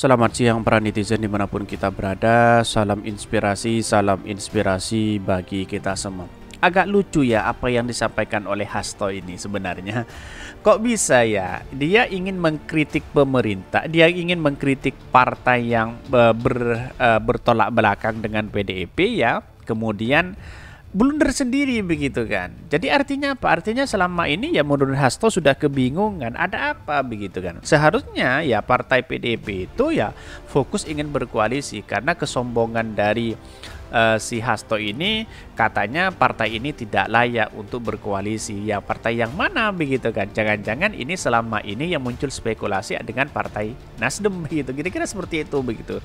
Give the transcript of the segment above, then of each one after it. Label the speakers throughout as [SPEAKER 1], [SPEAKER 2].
[SPEAKER 1] Selamat siang para netizen dimanapun kita berada Salam inspirasi, salam inspirasi bagi kita semua Agak lucu ya apa yang disampaikan oleh Hasto ini sebenarnya Kok bisa ya dia ingin mengkritik pemerintah Dia ingin mengkritik partai yang eh, ber, ber, eh, bertolak belakang dengan PDIP ya Kemudian blunder sendiri begitu kan. Jadi artinya apa? Artinya selama ini ya menurut Hasto sudah kebingungan ada apa begitu kan. Seharusnya ya partai PDP itu ya fokus ingin berkoalisi karena kesombongan dari uh, si Hasto ini katanya partai ini tidak layak untuk berkoalisi. Ya partai yang mana begitu kan? Jangan-jangan ini selama ini yang muncul spekulasi dengan partai Nasdem begitu. Kira-kira seperti itu begitu.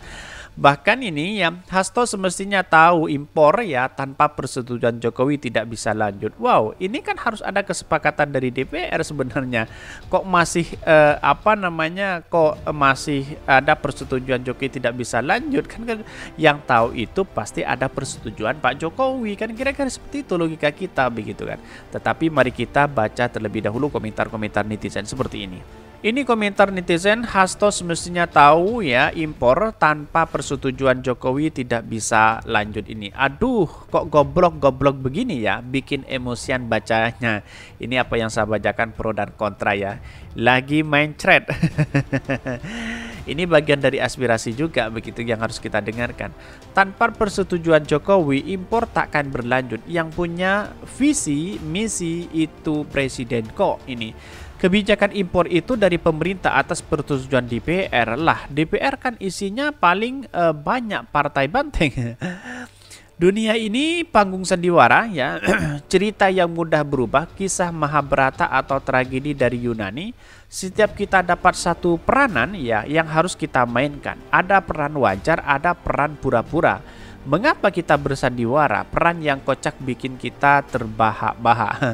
[SPEAKER 1] Bahkan ini ya Hasto semestinya tahu impor ya tanpa persetujuan Jokowi tidak bisa lanjut. Wow, ini kan harus ada kesepakatan dari DPR sebenarnya. Kok masih eh, apa namanya? Kok masih ada persetujuan Jokowi tidak bisa lanjut kan, kan yang tahu itu pasti ada persetujuan Pak Jokowi kan kira-kira seperti itu logika kita begitu kan. Tetapi mari kita baca terlebih dahulu komentar-komentar netizen seperti ini. Ini komentar netizen, Hasto semestinya tahu ya impor tanpa persetujuan Jokowi tidak bisa lanjut ini. Aduh, kok goblok-goblok begini ya, bikin emosian bacanya. Ini apa yang saya bacakan pro dan kontra ya. Lagi main thread. ini bagian dari aspirasi juga begitu yang harus kita dengarkan. Tanpa persetujuan Jokowi, impor takkan berlanjut. Yang punya visi, misi itu presiden kok ini. Kebijakan impor itu dari pemerintah atas persetujuan DPR lah. DPR kan isinya paling uh, banyak partai banteng. Dunia ini panggung sandiwara ya, cerita yang mudah berubah, kisah Mahabharata atau tragedi dari Yunani. Setiap kita dapat satu peranan ya yang harus kita mainkan. Ada peran wajar, ada peran pura-pura. Mengapa kita bersandiwara? Peran yang kocak bikin kita terbahak-bahak.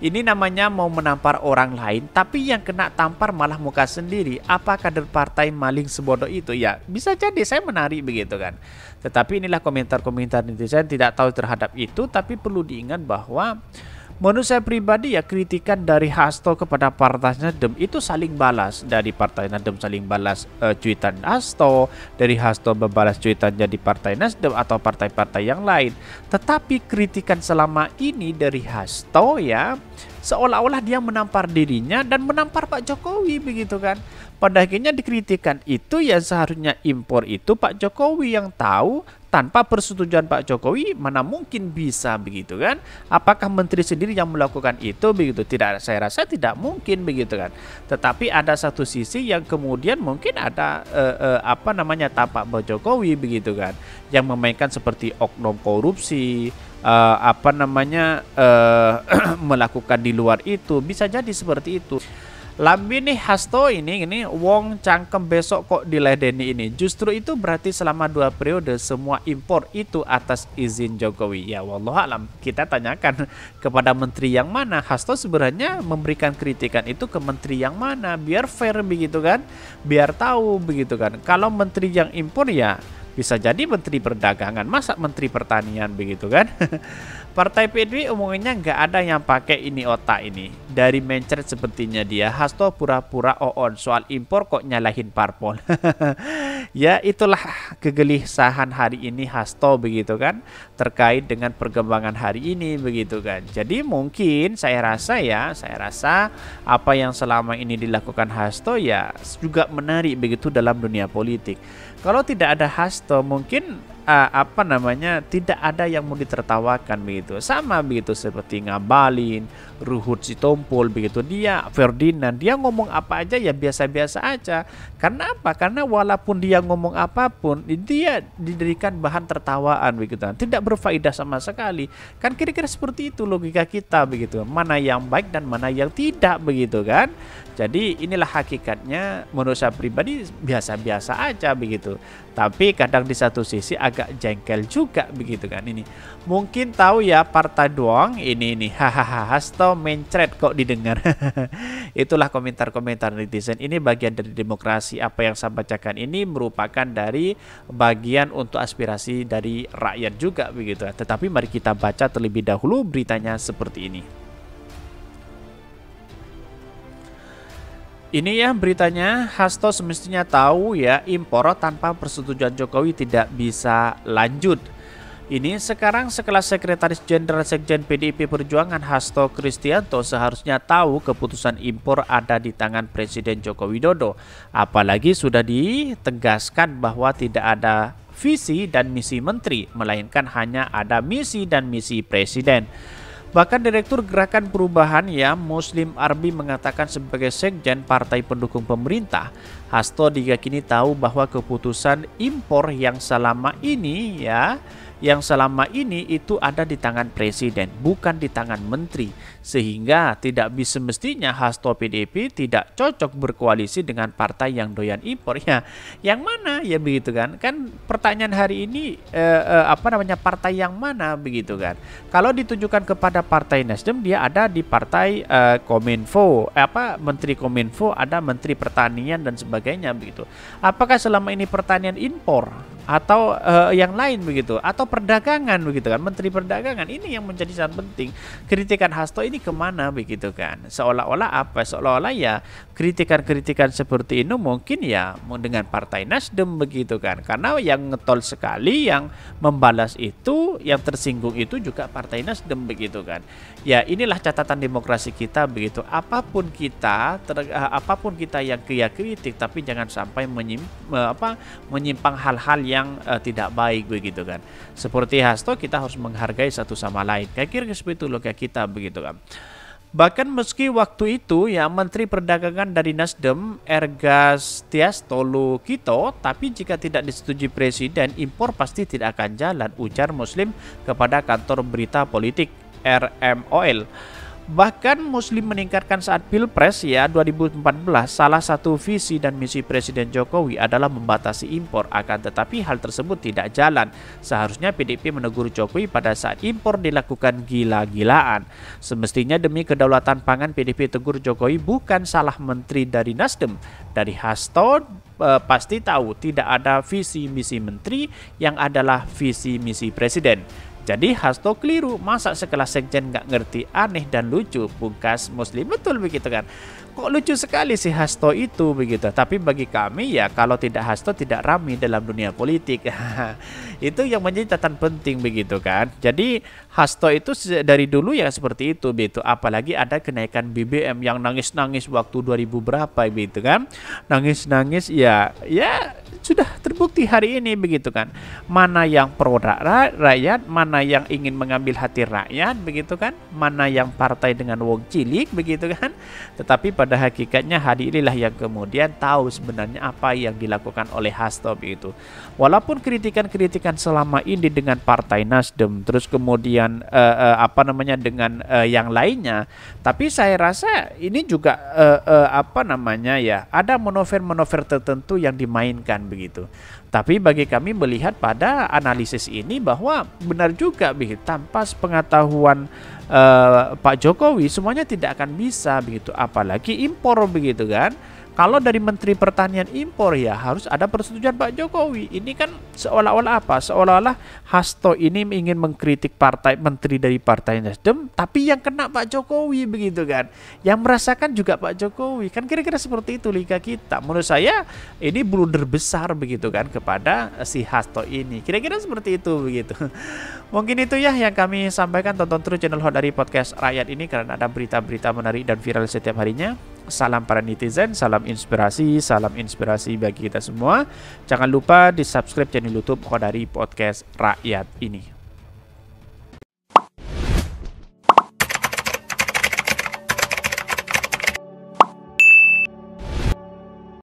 [SPEAKER 1] Ini namanya mau menampar orang lain, tapi yang kena tampar malah muka sendiri. Apa kader partai maling sebodoh itu? Ya, bisa jadi saya menarik begitu kan. Tetapi inilah komentar-komentar netizen tidak tahu terhadap itu, tapi perlu diingat bahwa Menurut saya pribadi ya kritikan dari Hasto kepada Partai Nasdem itu saling balas dari Partai Nasdem saling balas uh, cuitan Hasto, dari Hasto membalas cuitannya di Partai Nasdem atau partai-partai yang lain. Tetapi kritikan selama ini dari Hasto ya seolah-olah dia menampar dirinya dan menampar Pak Jokowi begitu kan. Pada akhirnya dikritikan itu ya seharusnya impor itu Pak Jokowi yang tahu tanpa persetujuan Pak Jokowi mana mungkin bisa begitu kan? Apakah menteri sendiri yang melakukan itu begitu? Tidak saya rasa tidak mungkin begitu kan. Tetapi ada satu sisi yang kemudian mungkin ada eh, eh, apa namanya tapak Pak Jokowi begitu kan yang memainkan seperti oknum korupsi uh, apa namanya uh, melakukan di luar itu bisa jadi seperti itu Lambi nih Hasto ini ini wong cangkem besok kok diledeni ini. Justru itu berarti selama dua periode semua impor itu atas izin Jokowi. Ya wallah alam. Kita tanyakan kepada menteri yang mana Hasto sebenarnya memberikan kritikan itu ke menteri yang mana biar fair begitu kan. Biar tahu begitu kan. Kalau menteri yang impor ya bisa jadi menteri perdagangan masa menteri pertanian begitu kan partai PDI umumnya nggak ada yang pakai ini otak ini dari mencret sepertinya dia Hasto pura-pura oon soal impor kok nyalahin parpol ya itulah kegelisahan hari ini Hasto begitu kan terkait dengan perkembangan hari ini begitu kan jadi mungkin saya rasa ya saya rasa apa yang selama ini dilakukan Hasto ya juga menarik begitu dalam dunia politik kalau tidak ada hasto mungkin uh, apa namanya tidak ada yang mau ditertawakan begitu sama begitu seperti Ngabalin, Ruhut si tumpul begitu dia Ferdinand dia ngomong apa aja ya biasa-biasa aja karena apa karena walaupun dia ngomong apapun dia diberikan bahan tertawaan begitu tidak berfaedah sama sekali kan kira-kira seperti itu logika kita begitu mana yang baik dan mana yang tidak begitu kan jadi inilah hakikatnya menurut saya pribadi biasa-biasa aja begitu tapi kadang di satu sisi agak jengkel juga begitu kan ini. Mungkin tahu ya Parta doang ini ini hahaha hasto mencret kok didengar. Itulah komentar-komentar netizen. Ini bagian dari demokrasi. Apa yang saya bacakan ini merupakan dari bagian untuk aspirasi dari rakyat juga begitu. Tetapi mari kita baca terlebih dahulu beritanya seperti ini. Ini ya beritanya, Hasto semestinya tahu ya impor tanpa persetujuan Jokowi tidak bisa lanjut. Ini sekarang sekelas Sekretaris Jenderal Sekjen PDIP Perjuangan Hasto Kristianto seharusnya tahu keputusan impor ada di tangan Presiden Joko Widodo. Apalagi sudah ditegaskan bahwa tidak ada visi dan misi menteri, melainkan hanya ada misi dan misi presiden. Bahkan Direktur Gerakan Perubahan ya Muslim Arbi mengatakan sebagai sekjen partai pendukung pemerintah Hasto kini tahu bahwa keputusan impor yang selama ini ya yang selama ini itu ada di tangan presiden, bukan di tangan menteri, sehingga tidak bisa mestinya Hasto PDP tidak cocok berkoalisi dengan partai yang doyan impor ya. Yang mana ya begitu kan? Kan pertanyaan hari ini eh, eh, apa namanya partai yang mana begitu kan? Kalau ditujukan kepada partai Nasdem dia ada di partai eh, Kominfo, eh, apa Menteri Kominfo ada Menteri Pertanian dan sebagainya sebagainya begitu. Apakah selama ini pertanian impor atau uh, yang lain begitu atau perdagangan begitu kan menteri perdagangan ini yang menjadi sangat penting kritikan Hasto ini kemana begitu kan seolah-olah apa seolah-olah ya kritikan-kritikan seperti ini mungkin ya dengan partai Nasdem begitu kan karena yang ngetol sekali yang membalas itu yang tersinggung itu juga partai Nasdem begitu kan ya inilah catatan demokrasi kita begitu apapun kita ter, uh, apapun kita yang kritik tapi jangan sampai menyim, uh, apa menyimpang hal-hal yang yang uh, tidak baik begitu kan. Seperti hasto kita harus menghargai satu sama lain. Kayak kira seperti itu loh kayak kita begitu kan. Bahkan meski waktu itu ya Menteri Perdagangan dari Nasdem Ergas Tolu Kito tapi jika tidak disetujui Presiden impor pasti tidak akan jalan ujar Muslim kepada kantor berita politik RMOL. Bahkan Muslim meningkatkan saat Pilpres ya 2014 salah satu visi dan misi Presiden Jokowi adalah membatasi impor akan tetapi hal tersebut tidak jalan. Seharusnya PDP menegur Jokowi pada saat impor dilakukan gila-gilaan. Semestinya demi kedaulatan pangan PDP tegur Jokowi bukan salah menteri dari Nasdem. Dari Hasto eh, pasti tahu tidak ada visi misi menteri yang adalah visi misi presiden. Jadi Hasto keliru, masa sekelas sekjen nggak ngerti aneh dan lucu, pungkas muslim betul begitu kan. Kok lucu sekali si Hasto itu begitu. Tapi bagi kami ya kalau tidak Hasto tidak rami dalam dunia politik. itu yang menjadi catatan penting begitu kan. Jadi Hasto itu dari dulu ya seperti itu begitu. Apalagi ada kenaikan BBM yang nangis-nangis waktu 2000 berapa begitu kan. Nangis-nangis ya ya sudah terbukti hari ini begitu kan. Mana yang pro rakyat, mana yang ingin mengambil hati rakyat begitu kan, mana yang partai dengan wong cilik begitu kan. Tetapi pada hakikatnya hari inilah yang kemudian tahu sebenarnya apa yang dilakukan oleh Hasto begitu. Walaupun kritikan-kritikan selama ini dengan partai Nasdem terus kemudian uh, uh, apa namanya dengan uh, yang lainnya, tapi saya rasa ini juga uh, uh, apa namanya ya, ada manuver-manuver tertentu yang dimainkan kan begitu. Tapi bagi kami melihat pada analisis ini bahwa benar juga begitu tanpa pengetahuan uh, eh, Pak Jokowi semuanya tidak akan bisa begitu apalagi impor begitu kan. Kalau dari Menteri Pertanian impor ya harus ada persetujuan Pak Jokowi. Ini kan seolah-olah apa? Seolah-olah Hasto ini ingin mengkritik partai menteri dari Partai Nasdem, tapi yang kena Pak Jokowi begitu kan. Yang merasakan juga Pak Jokowi. Kan kira-kira seperti itu liga kita. Menurut saya ini blunder besar begitu kan kepada eh, si Hasto ini. Kira-kira seperti itu begitu. Mungkin itu ya yang kami sampaikan tonton terus channel Hot dari podcast Rakyat ini karena ada berita-berita menarik dan viral setiap harinya. Salam para netizen, salam inspirasi, salam inspirasi bagi kita semua. Jangan lupa di subscribe channel YouTube Kodari Podcast Rakyat ini.